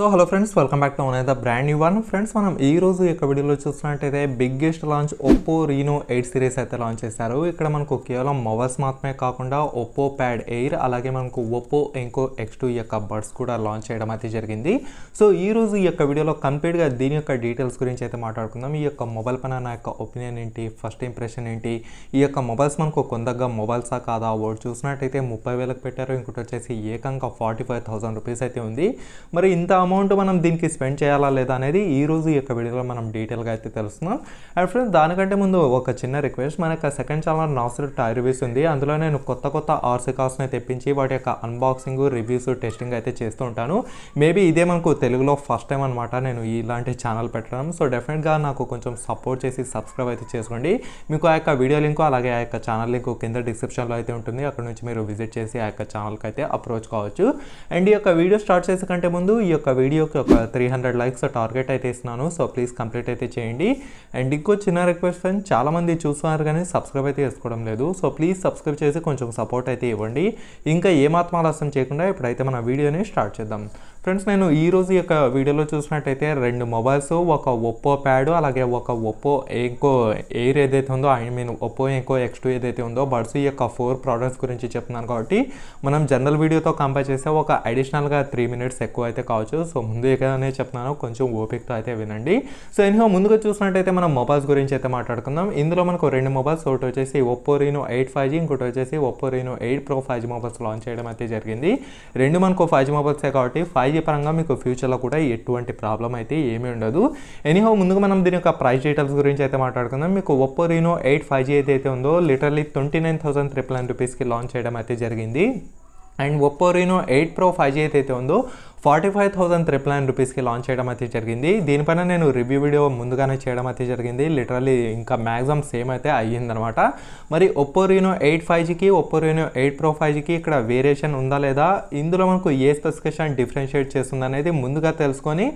so hello friends welcome back to the brand new one friends మనం ఈ రోజు యొక్క వీడియోలో చూసినట్టయితే biggest launch Oppo Reno eight series అయితే లాంచ్ చేశారు ఇక్కడ మనకు కేవలం మొబైల్స్ మాత్రమే కాకుండా ఒప్పో ప్యాడ్ ఎయిర్ అలాగే మనకు ఒప్పో ఇంకో ఎక్స్ టూ యొక్క బర్డ్స్ కూడా లాంచ్ చేయడం అయితే జరిగింది సో ఈ రోజు ఈ యొక్క వీడియోలో కంప్లీట్గా దీని యొక్క డీటెయిల్స్ గురించి అయితే మాట్లాడుకుందాం ఈ యొక్క మొబైల్ పైన నా యొక్క ఒపీనియన్ ఏంటి ఫస్ట్ ఇంప్రెషన్ ఏంటి ఈ యొక్క మొబైల్స్ మనకు కొందగా మొబైల్సా కాదా ఒకటి చూసినట్టయితే ముప్పై వేలకు పెట్టారు ఇంకోటి వచ్చేసి ఏకంగా ఫార్టీ ఫైవ్ థౌసండ్ రూపీస్ అయితే ఉంది మరి ఇంత అమౌంట్ మనం దీనికి స్పెండ్ చేయాలా లేదా అనేది ఈ రోజు ఈ యొక్క వీడియోలో మనం డీటెయిల్గా అయితే తెలుస్తున్నాం అండ్ ఫ్రెండ్స్ దానికంటే ముందు ఒక చిన్న రిక్వెస్ట్ యొక్క సెకండ్ ఛానల్ నాసర్ రివ్యూస్ ఉంది అందులో నేను కొత్త కొత్త ఆర్సీ కార్స్ని తెప్పించి వాటి యొక్క అన్బాక్సింగ్ రివ్యూస్ టెస్టింగ్ అయితే చేస్తూ ఉంటాను మేబీ ఇదే మనకు తెలుగులో ఫస్ట్ టైం అనమాట నేను ఇలాంటి ఛానల్ పెట్టడం సో డెఫినెట్గా నాకు కొంచెం సపోర్ట్ చేసి సబ్స్క్రైబ్ అయితే చేసుకోండి మీకు ఆ యొక్క వీడియో లింక్ అలాగే ఆ యొక్క ఛానల్ లింక్ కింద డిస్క్రిప్షన్లో అయితే ఉంటుంది అక్కడ నుంచి మీరు విజిట్ చేసి ఆ యొక్క ఛానల్కి అయితే అప్రోచ్ కావచ్చు అండ్ ఈ యొక్క వీడియో స్టార్ట్ చేసే కంటే ముందు ఈ యొక్క ఒక వీడియోకి ఒక త్రీ హండ్రెడ్ లైక్స్ టార్గెట్ అయితే ఇస్తున్నాను సో ప్లీజ్ కంప్లీట్ అయితే చేయండి అండ్ ఇంకో చిన్న రిక్వెస్ట్ ఫ్రెండ్ చాలామంది చూస్తున్నారు కానీ సబ్స్క్రైబ్ అయితే చేసుకోవడం లేదు సో ప్లీజ్ సబ్స్క్రైబ్ చేసి కొంచెం సపోర్ట్ అయితే ఇవ్వండి ఇంకా మాత్రం ఆలస్యం చేయకుండా ఇప్పుడైతే మన వీడియోని స్టార్ట్ చేద్దాం ఫ్రెండ్స్ నేను ఈ రోజు యొక్క వీడియోలో చూసినట్టయితే రెండు మొబైల్స్ ఒక ఒప్పో ప్యాడ్ అలాగే ఒక ఒప్పో ఇంకో ఎయిర్ ఏదైతే ఉందో I mean Oppo Enco X two ఏదైతే ఉందో బడ్స్ ఈ యొక్క ఫోర్ ప్రోడక్ట్స్ గురించి చెప్తున్నాను కాబట్టి మనం జనరల్ వీడియోతో కంపేర్ చేస్తే ఒక అడిషనల్గా త్రీ మినిట్స్ ఎక్కువ అయితే కావచ్చు సో ముందుగానే చెప్తున్నాను కొంచెం ఓపికతో అయితే వినండి సో ఎనిహో ముందుగా చూసినట్టయితే మనం మొబైల్స్ గురించి అయితే మాట్లాడుకుందాం ఇందులో మనకు రెండు మొబైల్స్ ఒకటి వచ్చేసి Oppo Reno eight five G ఇంకోటి వచ్చేసి Oppo Reno eight pro five G mobiles launch చేయడం అయితే జరిగింది రెండు మనకు ఫైవ్ జీ మొబైల్సే కాబట్టి ఫైవ్ జీ పరంగా మీకు ఫ్యూచర్లో కూడా ఎటువంటి ప్రాబ్లం అయితే ఏమీ ఉండదు ఎనీహో ముందుగా మనం దీని యొక్క ప్రైస్ డీటెయిల్స్ గురించి అయితే మాట్లాడుకుందాం మీకు Oppo Reno eight five G ఏదైతే ఉందో literally twenty nine thousand triple nine రూపీస్కి లాంచ్ చేయడం అయితే జరిగింది and Oppo Reno eight pro five G ఏదైతే ఉందో forty five thousand triple nine రూపీస్కి లాంచ్ చేయడం అయితే జరిగింది దీనిపైన నేను రివ్యూ వీడియో ముందుగానే చేయడం అయితే జరిగింది లిటరలీ ఇంకా మ్యాక్సిమం సేమ్ అయితే అయ్యిందనమాట మరి ఒప్పో రీనో ఎయిట్ ఫైవ్ జీకి Oppo Reno eight pro five జీకి ఇక్కడ వేరియేషన్ ఉందా లేదా ఇందులో మనకు ఏ స్పెసిఫికేషన్ డిఫరెన్షియేట్ చేస్తుంది అనేది ముందుగా తెలుసుకొని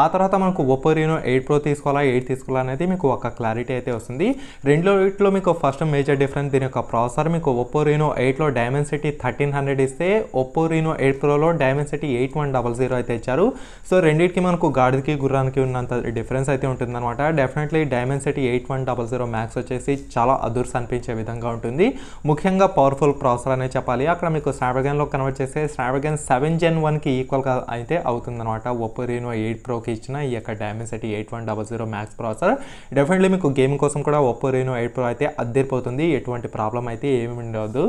ఆ తర్వాత మనకు ఒప్పో రీనో ఎయిట్ ప్రో తీసుకోవాలా ఎయిట్ తీసుకోవాలా అనేది మీకు ఒక క్లారిటీ అయితే వస్తుంది రెండో వీటిలో మీకు ఫస్ట్ మేజర్ డిఫరెన్స్ దీని యొక్క ప్రాసెసర్ మీకు ఒప్పో రీనో ఎయిట్లో డైమెన్సిటీ థర్టీన్ హండ్రెడ్ ఇస్తే ఒప్పో రీనో ఎయిట్ ప్రోలో Dimensity eight one double double zero అయితే ఇచ్చారు సో రెండింటికి మనకు గాడికి గుర్రానికి ఉన్నంత డిఫరెన్స్ అయితే ఉంటుంది అనమాట definitely Dimensity eight one double zero Max వచ్చేసి చాలా అదుర్స్ అనిపించే విధంగా ఉంటుంది ముఖ్యంగా పవర్ఫుల్ ప్రాసెసర్ అనే చెప్పాలి అక్కడ మీకు స్నాప్డ్రాగన్లో కన్వర్ట్ చేస్తే స్నాప్డ్రాగన్ సెవెన్ జెన్ వన్కి ఈక్వల్గా అయితే అవుతుందన్నమాట ఒప్పో రీనో ఎయిట్ ప్రోకి ఇచ్చిన ఈ యొక్క Dimensity eight one double zero Max processor definitely మీకు గేమింగ్ కోసం కూడా ఒప్పో రీనో ఎయిట్ ప్రో అయితే అద్దరిపోతుంది ఎటువంటి ప్రాబ్లం అయితే ఏమి ఉండదు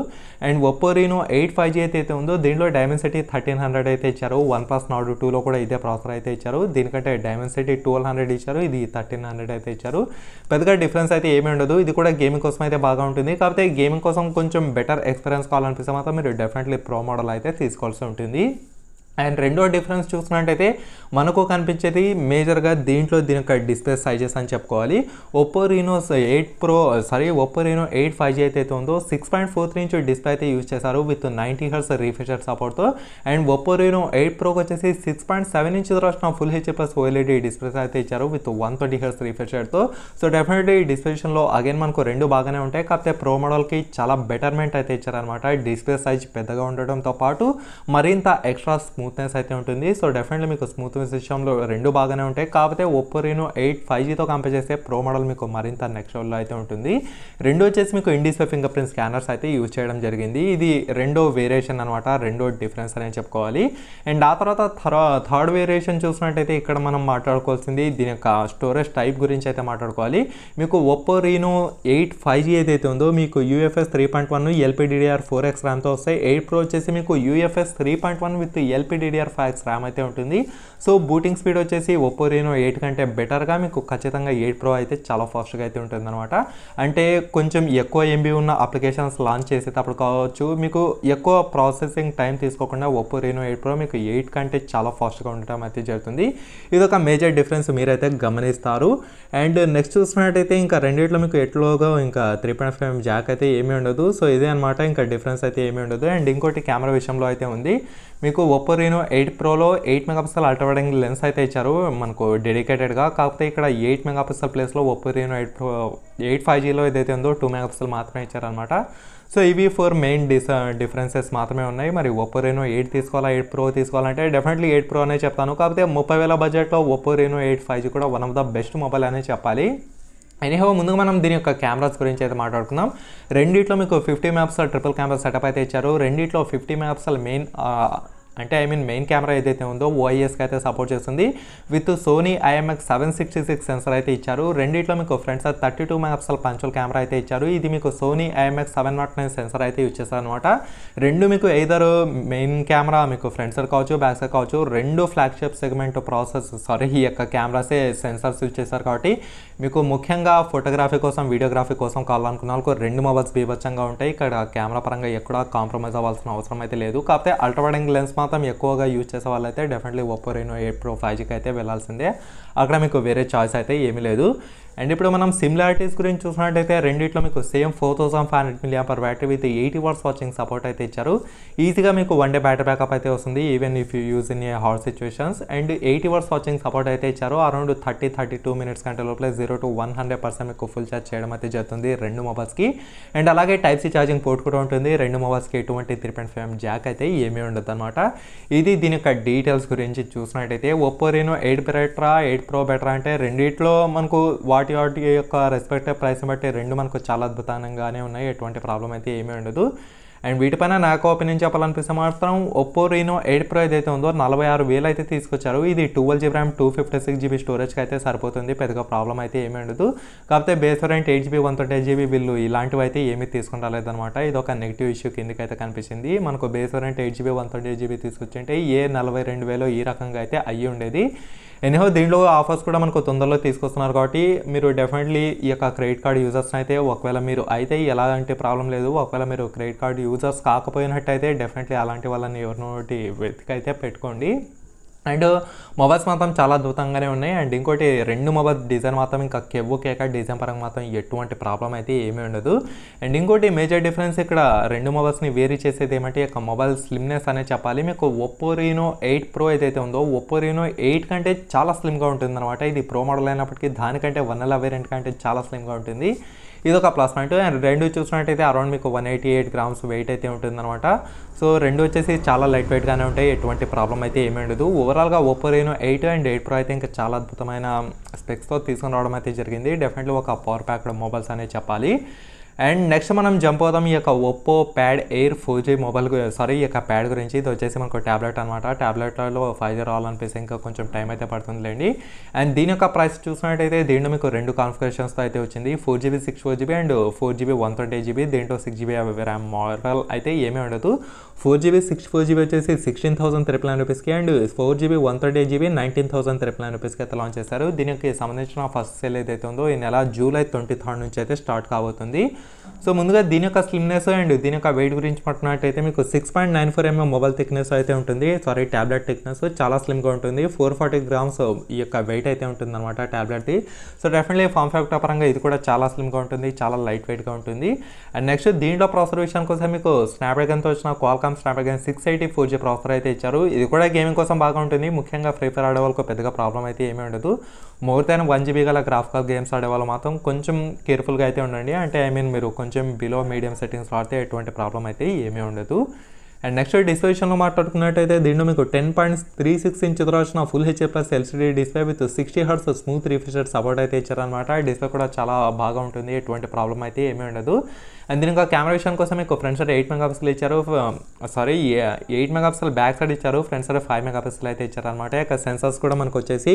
and Oppo Reno eight five G అయితే ఉందో దీంట్లో డైమండ్ సిటీ థర్టీన్ హండ్రెడ్ అయితే ఇచ్చారు వన్ ప్లస్ నాడు టూలో కూడా ఇదే ప్రాసెసర్ అయితే ఇచ్చారు దీనికంటే డైమెన్సిటీ ట్వెల్వ్ హండ్రెడ్ ఇచ్చారు ఇది థర్టీన్ హండ్రెడ్ అయితే ఇచ్చారు పెద్దగా డిఫరెన్స్ అయితే ఏమీ ఉండదు ఇది కూడా గేమింగ్ కోసం అయితే బాగా ఉంటుంది కాకపోతే గేమింగ్ కోసం కొంచెం బెటర్ ఎక్స్పీరియన్స్ కావాలనిపిస్తే మాత్రం మీరు డెఫినెట్లీ ప్రో మోడల్ అయితే తీసుకోవాల్సి ఉంటుంది అండ్ రెండో డిఫరెన్స్ చూసుకున్నట్టయితే మనకు కనిపించేది మేజర్గా దీంట్లో దీని యొక్క డిస్ప్లే సైజెస్ అని చెప్పుకోవాలి Oppo Reno eight pro sorry Oppo Reno eight five G అయితే ఉందో six point four three inch display అయితే యూజ్ చేశారు విత్ నైంటీ హర్స్ రీఫ్రెషర్ సపోర్ట్తో అండ్ ఒప్పో రీనో ఎయిట్ ప్రోకి వచ్చేసి సిక్స్ పాయింట్ సెవెన్ ఇంచ్ రాసిన ఫుల్ ప్లస్ ఓఎల్ఈడి డిస్ప్లేస్ అయితే ఇచ్చారు విత్ వన్ ట్వంటీ హర్స్ రీఫ్రెషర్తో సో డెఫినెట్లీ డిస్ప్లేషన్లో అగైన్ మనకు రెండు బాగానే ఉంటాయి కాకపోతే ప్రో మోడల్కి చాలా బెటర్మెంట్ అయితే ఇచ్చారనమాట డిస్ప్లే సైజ్ పెద్దగా ఉండడంతో పాటు మరింత ఎక్స్ట్రా స్మూత్ స్మూత్నెస్ అయితే ఉంటుంది సో డెఫినెట్లీ మీకు స్మూత్నెస్ విషయంలో రెండు బాగానే ఉంటాయి కాకపోతే ఒప్పో రీనో ఎయిట్ ఫైవ్ జీతో కంపేర్ చేస్తే ప్రో మోడల్ మీకు మరింత నెక్స్ట్ లెవెల్లో అయితే ఉంటుంది రెండు వచ్చేసి మీకు ఇండిస్పే ఫింగర్ ప్రింట్ స్కానర్స్ అయితే యూజ్ చేయడం జరిగింది ఇది రెండో వేరియేషన్ అనమాట రెండో డిఫరెన్స్ అని చెప్పుకోవాలి అండ్ ఆ తర్వాత థర్డ్ వేరియేషన్ చూసినట్టయితే ఇక్కడ మనం మాట్లాడుకోవాల్సింది దీని యొక్క స్టోరేజ్ టైప్ గురించి అయితే మాట్లాడుకోవాలి మీకు Oppo Reno eight five G ఏదైతే ఉందో మీకు UFS three point one LPDDR four X ర్యామ్తో వస్తాయి ఎయిట్ ప్రో వచ్చేసి మీకు UFS three point one with LP DDR five X RAM అయితే ఉంటుంది సో బూటింగ్ స్పీడ్ వచ్చేసి ఒప్పో రేనో ఎయిట్ కంటే బెటర్గా మీకు ఖచ్చితంగా ఎయిట్ ప్రో అయితే చాలా ఫాస్ట్గా అయితే ఉంటుంది అనమాట అంటే కొంచెం ఎక్కువ ఎంబీ ఉన్న అప్లికేషన్స్ లాంచ్ చేసేటప్పుడు కావచ్చు మీకు ఎక్కువ ప్రాసెసింగ్ టైం తీసుకోకుండా ఒప్పో రేనో ఎయిట్ ప్రో మీకు ఎయిట్ కంటే చాలా ఫాస్ట్గా ఉండటం అయితే జరుగుతుంది ఇది ఒక మేజర్ డిఫరెన్స్ మీరైతే గమనిస్తారు అండ్ నెక్స్ట్ చూసినట్టయితే ఇంకా రెండిట్లో మీకు ఎట్లోగా ఇంకా త్రీ పాయింట్ ఫైవ్ జాక్ అయితే ఏమీ ఉండదు సో ఇదే అనమాట ఇంకా డిఫరెన్స్ అయితే ఏమీ ఉండదు అండ్ ఇంకోటి కెమెరా విషయంలో అయితే ఉంది మీకు ఒప్పో రీనో ఎయిట్ ప్రోలో ఎయిట్ మెగాపిక్సల్ అల్ట్రావైడింగ్ లెన్స్ అయితే ఇచ్చారు మనకు డెడికేటెడ్గా కాకపోతే ఇక్కడ ఎయిట్ మెగాపిక్సల్ ప్లేస్లో Oppo Reno eight pro eight five జీలో ఏదైతే ఉందో టూ మెగాపిక్సల్ మాత్రమే ఇచ్చారనమాట సో ఇవి ఫోర్ మెయిన్ డిస్ డిఫరెన్సెస్ మాత్రమే ఉన్నాయి మరి ఒప్పో రీనో ఎయిట్ తీసుకోవాలా ఎయిట్ ప్రో తీసుకోవాలంటే డెఫినెట్లీ ఎయిట్ ప్రో అనే చెప్తాను కాకపోతే ముప్పై వేల బడ్జెట్లో Oppo Reno eight five G కూడా one of the best mobile అనే చెప్పాలి ఎనీహో ముందుగా మనం దీని యొక్క కెమెరాస్ గురించి అయితే మాట్లాడుకుందాం రెండిట్లో మీకు fifty megapixel triple camera setup అయితే ఇచ్చారు రెండిట్లో ఫిఫ్టీ మెగాపిక్సల్ మెయిన్ అంటే ఐ మీన్ మెయిన్ కెమెరా ఏదైతే ఉందో ఓఐఎస్కి అయితే సపోర్ట్ చేస్తుంది with Sony IMX seven sixty six sensor అయితే ఇచ్చారు రెండిట్లో మీకు front side thirty two megapixel punch hole camera అయితే ఇచ్చారు ఇది మీకు Sony IMX seven naught nine sensor అయితే ఇచ్చేసారు అనమాట రెండు మీకు ఐదర్ మెయిన్ కెమెరా మీకు ఫ్రంట్ సైడ్ కావచ్చు బ్యాక్ సైడ్ కావచ్చు రెండు ఫ్లాగ్షిప్ సెగ్మెంట్ ప్రాసెస్ సారీ ఈ యొక్క కెమెరాసే సెన్సర్స్ యూజ్ చేశారు కాబట్టి మీకు ముఖ్యంగా ఫోటోగ్రఫీ కోసం వీడియోగ్రఫీ కోసం కావాలనుకున్న వాళ్ళకు రెండు మొబైల్స్ బీభత్సంగా ఉంటాయి ఇక్కడ కెమెరా పరంగా ఎక్కడ కాంప్రమైజ్ అవ్వాల్సిన అవసరం అయితే లేదు కాకపోతే అల్ట్రావైడింగ్ లెన్స్ మాత్రం ఎక్కువగా యూజ్ చేసే వాళ్ళైతే definitely Oppo Reno eight pro five జీకి అయితే వెళ్ళాల్సిందే అక్కడ మీకు వేరే ఛాయిస్ అయితే ఏమీ లేదు అండ్ ఇప్పుడు మనం సిమిలారిటీస్ గురించి చూసినట్టయితే రెండిట్లో మీకు same four thousand five hundred Millia per battery with eighty watts watching support అయితే ఇచ్చారు ఈజీగా మీకు వన్ డే బ్యాటరీ బ్యాకప్ అయితే వస్తుంది even if you use in a hard situations and eighty watts watching support అయితే ఇచ్చారు around thirty thirty two minutes కంటే లోపల zero to one hundred percent మీకు ఫుల్ ఛార్జ్ చేయడం అయితే జరుగుతుంది రెండు మొబైల్స్కి అండ్ అలాగే టైప్ సి ఛార్జింగ్ పోర్ట్ కూడా ఉంటుంది రెండు మొబైల్స్కి ఎటువంటి త్రీ పాయింట్ ఫైవ్ జాక్ అయితే ఏమీ ఉండదు అనమాట ఇది దీని యొక్క డీటెయిల్స్ గురించి చూసినట్టయితే ఒప్పో రేనో ఎయిట్ బెటరా ఎయిట్ ప్రో బెటరా అంటే రెండిట్లో మనకు వాటి వాటి ఆర్ట్ యొక్క రెస్పెక్టివ్ ప్రైస్ బట్టి రెండు మనకు చాలా అద్భుతంగానే ఉన్నాయి ఎటువంటి ప్రాబ్లం అయితే ఏమీ ఉండదు అండ్ వీటిపైన నాకు ఒపీనియన్ చెప్పాలనిపిస్తే మాత్రం ఒప్పో రీనో ఎయిట్ ప్రో ఏదైతే ఉందో నలభై ఆరు వేలు అయితే తీసుకొచ్చారు ఇది twelve GB RAM two fifty six GB స్టోరేజ్కి అయితే సరిపోతుంది పెద్దగా ప్రాబ్లం అయితే ఏమీ ఉండదు కాకపోతే base variant eight GB one twenty GB బిల్లు ఇలాంటివి అయితే ఏమీ తీసుకుంటాలేదనమాట ఇది ఒక నెగిటివ్ ఇష్యూ కిందకైతే కనిపించింది మనకు base variant eight GB one twenty GB తీసుకొచ్చింటే ఏ నలభై రెండు వేలు ఈ రకంగా అయితే అయ్యి ఉండేది ఎనీహో దీంట్లో ఆఫర్స్ కూడా మనకు తొందరలో తీసుకొస్తున్నారు కాబట్టి మీరు డెఫినెట్లీ ఈ యొక్క క్రెడిట్ కార్డ్ యూజర్స్ని అయితే ఒకవేళ మీరు అయితే ఎలాంటి ప్రాబ్లం లేదు ఒకవేళ మీరు క్రెడిట్ కార్డ్ యూజర్స్ కాకపోయినట్టయితే డెఫినెట్లీ అలాంటి వాళ్ళని ఎవరినోటి వెతికైతే పెట్టుకోండి అండ్ మొబైల్స్ మాత్రం చాలా అద్భుతంగానే ఉన్నాయి అండ్ ఇంకోటి రెండు మొబైల్ డిజైన్ మాత్రం ఇంకా కెవ్వు కేక డిజైన్ పరంగా మాత్రం ఎటువంటి ప్రాబ్లం అయితే ఏమీ ఉండదు అండ్ ఇంకోటి మేజర్ డిఫరెన్స్ ఇక్కడ రెండు మొబైల్స్ని వేరీ చేసేది ఏమంటే ఇక మొబైల్ స్లిమ్నెస్ అనే చెప్పాలి మీకు ఒప్పో రీనో ఎయిట్ ప్రో ఏదైతే ఉందో ఒప్పో రీనో ఎయిట్ కంటే చాలా స్లిమ్గా ఉంటుంది అనమాట ఇది ప్రో మోడల్ అయినప్పటికీ దానికంటే వన్ ఎలా వేరియంట్ కంటే చాలా స్లిమ్గా ఉంటుంది ఇది ఒక ప్లస్ పాయింట్ అండ్ రెండు చూసినట్టయితే అరౌండ్ మీకు one eighty eight grams weight అయితే ఉంటుందన్నమాట సో రెండు వచ్చేసి చాలా లైట్ వెయిట్గానే ఉంటాయి ఎటువంటి ప్రాబ్లం అయితే ఏమీ ఉండదు ఓవర్ ఓవరాల్గా Oppo Reno eight and eight pro అయితే ఇంకా చాలా అద్భుతమైన స్పెక్స్తో తీసుకుని రావడం అయితే జరిగింది డెఫినెట్లీ ఒక పవర్ ప్యాక్డ్ మొబైల్స్ అనేది చెప్పాలి అండ్ నెక్స్ట్ మనం జంప్ అవుతాం ఈ యొక్క Oppo Pad Air four G mobile sorry ఈ యొక్క ప్యాడ్ గురించి ఇది వచ్చేసి మనకు ట్యాబ్లెట్ అనమాట ట్యాబ్లెట్లలో ఫైవ్ జీ రావాలనిపిస్తే ఇంకా కొంచెం టైం అయితే పడుతుందిలేండి అండ్ దీని యొక్క ప్రైస్ చూసినట్టయితే దీంట్లో మీకు రెండు కాన్ఫిగరేషన్స్తో అయితే వచ్చింది four GB six four GB and four GB one twenty GB దీంట్లో సిక్స్ జీబీ ర్యామ్ మోడల్ అయితే ఏమీ ఉండదు four GB six four GB వచ్చేసి సిక్స్టీన్ థౌసండ్ త్రిపుల్ నైన్ రూపీస్కి and four GB one thirty eight GB nineteen thousand triple nine రూపీస్కి అయితే launch చేశారు దీనికి సంబంధించిన ఫస్ట్ సేల్ ఏదైతే ఉందో ఈ నెల జూలై ట్వంటీ థర్డ్ నుంచి అయితే స్టార్ట్ కాబోతుంది సో ముందుగా దీని యొక్క స్లిమ్నెస్ అండ్ దీని యొక్క వెయిట్ గురించి అయితే మీకు six point nine four mm mobile thickness అయితే ఉంటుంది సారీ ట్యాబ్లెట్ థిక్నెస్ చాలా స్లిమ్గా ఉంటుంది ఫోర్ ఫార్టీ గ్రామ్స్ ఈ యొక్క వెయిట్ అయితే ఉంటుంది అనమాట ట్యాబ్లెట్ది సో డెఫినెట్లీ ఫామ్ ఫ్యాక్టర్ పరంగా ఇది కూడా చాలా స్లిమ్గా ఉంటుంది చాలా లైట్ వెయిట్గా ఉంటుంది అండ్ నెక్స్ట్ దీంట్లో ప్రాసెసర్ విషయానికి కోసం మీకు స్నాప్డ్రాగన్తో వచ్చిన Qualcomm Snapdragon six eighty four G processor అయితే ఇచ్చారు ఇది కూడా గేమింగ్ కోసం బాగా ఉంటుంది ముఖ్యంగా ఫ్రీ ఫైర్ ఆడే వాళ్ళకు పెద్దగా ప్రాబ్లం అయితే ఏమీ ఉండదు మోర్ దాన్ వన్ జీబీ గల గ్రాఫికల్ గేమ్స్ ఆడే వాళ్ళు మాత్రం కొంచెం కేర్ఫుల్గా అయితే ఉండండి అంటే ఐ మీన్ మీరు కొంచెం బిలో మీడియం సెట్టింగ్స్ వాడితే ఎటువంటి ప్రాబ్లం అయితే ఏమీ ఉండదు అండ్ నెక్స్ట్ డిస్పోజిషన్లో మాట్లాడుకున్నట్టయితే దీంట్లో మీకు ten points three six inch వచ్చిన full HD plus LCD display with sixty hertz smooth refresher support అయితే ఇచ్చారనమాట డిస్ప్లే కూడా చాలా బాగా ఉంటుంది ఎటువంటి ప్రాబ్లం అయితే ఏమీ ఉండదు అండ్ దీని ఇంకా కెమెరా విషయం కోసం మీకు ఫ్రంట్ సైడ్ ఎయిట్ మెగా ఇచ్చారు sorry eight mega back side ఇచ్చారు ఫ్రంట్ సైడ్ ఫైవ్ మెగా అయితే ఇచ్చారు అనమాట ఇక సెన్సార్స్ కూడా మనకు వచ్చేసి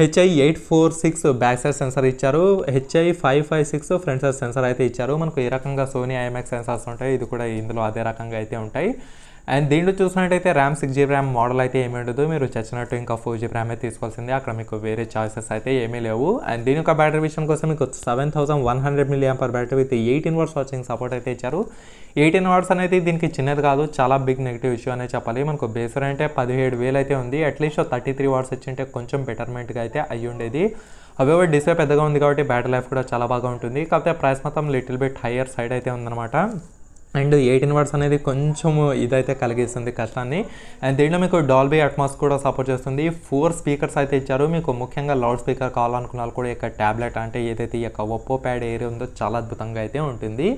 HI eight four six back side sensor ఇచ్చారు HI five five six front side sensor అయితే ఇచ్చారు మనకు ఏ రకంగా సోనీ ఐఎంఎక్స్ సెన్సార్స్ ఉంటాయి ఇది కూడా ఇందులో అదే రకంగా అయితే ఉంటాయి అండ్ దీంట్లో చూసినట్టయితే RAM six GB RAM model అయితే ఏమి ఉండదు మీరు చచ్చినట్టు ఇంకా ఫోర్ జీబీ ర్యామే అయితే తీసుకోవాల్సిందే అక్కడ మీకు వేరే చాయిసెస్ అయితే ఏమీ లేవు అండ్ దీని యొక్క బ్యాటరీ విషయం కోసం మీకు seven thousand one hundred Millia per battery with eighteen watts watching support అయితే ఇచ్చారు ఎయిటీన్ వాట్స్ అనేది దీనికి చిన్నది కాదు చాలా బిగ్ నెగిటివ్ ఇష్యూ అనే చెప్పాలి మనకు బేసర్ అంటే పదిహేడు వేలు అయితే ఉంది అట్లీస్ట్ థర్టీ త్రీ వాట్స్ వచ్చింటే కొంచెం బెటర్మెంట్గా అయితే అయ్యి ఉండేది అవేవో డిస్ప్లే పెద్దగా ఉంది కాబట్టి బ్యాటరీ లైఫ్ కూడా చాలా బాగా ఉంటుంది కాకపోతే ప్రైస్ మొత్తం లిటిల్ బిట్ హయ్యర్ సైడ్ అయితే ఉందన్నమాట అండ్ ఎయిటీన్ వర్డ్స్ అనేది కొంచెం ఇదైతే కలిగిస్తుంది కష్టాన్ని అండ్ దీంట్లో మీకు డాల్బీ అట్మాస్ కూడా సపోర్ట్ చేస్తుంది ఫోర్ స్పీకర్స్ అయితే ఇచ్చారు మీకు ముఖ్యంగా లౌడ్ స్పీకర్ కావాలనుకున్న కూడా ఈ యొక్క ట్యాబ్లెట్ అంటే ఏదైతే ఈ యొక్క ఒప్పో ప్యాడ్ ఏరియా ఉందో చాలా అద్భుతంగా అయితే ఉంటుంది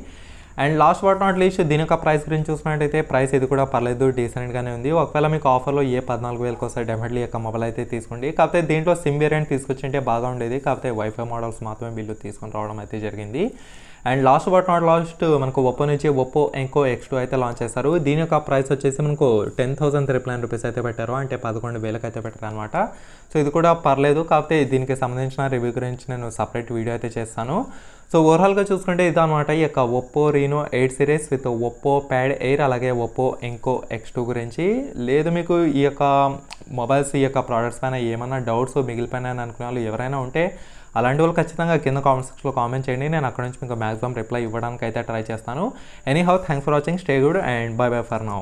and last but not least దీని యొక్క ప్రైస్ గురించి చూసినట్టయితే ప్రైస్ ఇది కూడా పర్లేదు డీసెంట్గానే ఉంది ఒకవేళ మీకు ఆఫర్లో ఏ పద్నాలుగు వేలకు వస్తే డెఫినెట్లీ యొక్క మొబైల్ అయితే తీసుకోండి కాకపోతే దీంట్లో సిమ్ వేరియంట్ తీసుకొచ్చింటే బాగా ఉండేది కాకపోతే వైఫై మోడల్స్ మాత్రమే వీళ్ళు తీసుకొని రావడం అయితే జరిగింది and last but not last మనకు ఒప్పో నుంచి ఒప్పో ఎంకో ఎక్స్ టూ అయితే లాంచ్ చేశారు దీని యొక్క ప్రైస్ వచ్చేసి మనకు టెన్ థౌసండ్ త్రిప్లైన్ రూపీస్ అయితే పెట్టారు అంటే పదకొండు వేలకు అయితే పెట్టారు అనమాట సో ఇది కూడా పర్లేదు కాకపోతే దీనికి సంబంధించిన రివ్యూ గురించి నేను సపరేట్ వీడియో అయితే చేస్తాను సో ఓవరాల్గా చూసుకుంటే ఇదనమాట ఈ యొక్క Oppo Reno eight series with Oppo Pad Air అలాగే ఒప్పో ఎంకో ఎక్స్ టూ గురించి లేదు మీకు ఈ యొక్క మొబైల్స్ ఈ యొక్క ప్రోడక్ట్స్ పైన ఏమైనా డౌట్స్ మిగిలిపోయినాయని అనుకునే వాళ్ళు ఎవరైనా ఉంటే అలాంటి వాళ్ళు ఖచ్చితంగా కింద కామెంట్ సెక్షన్లో కామెంట్ చేయండి నేను అక్కడ నుంచి మీకు మ్యాక్సిమం రిప్లై ఇవ్వడానికి అయితే ట్రై చేస్తాను anyhow thanks for watching stay good and bye bye for now